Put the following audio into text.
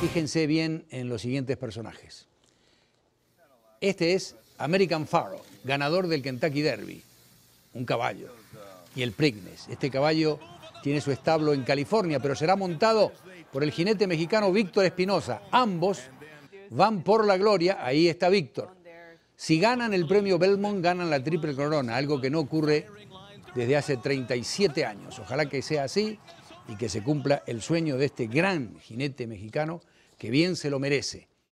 Fíjense bien en los siguientes personajes. Este es American Pharaoh, ganador del Kentucky Derby, un caballo. Y el Prignes. Este caballo tiene su establo en California, pero será montado por el jinete mexicano Víctor Espinosa. Ambos van por la gloria, ahí está Víctor. Si ganan el premio Belmont, ganan la triple corona, algo que no ocurre desde hace 37 años. Ojalá que sea así y que se cumpla el sueño de este gran jinete mexicano que bien se lo merece.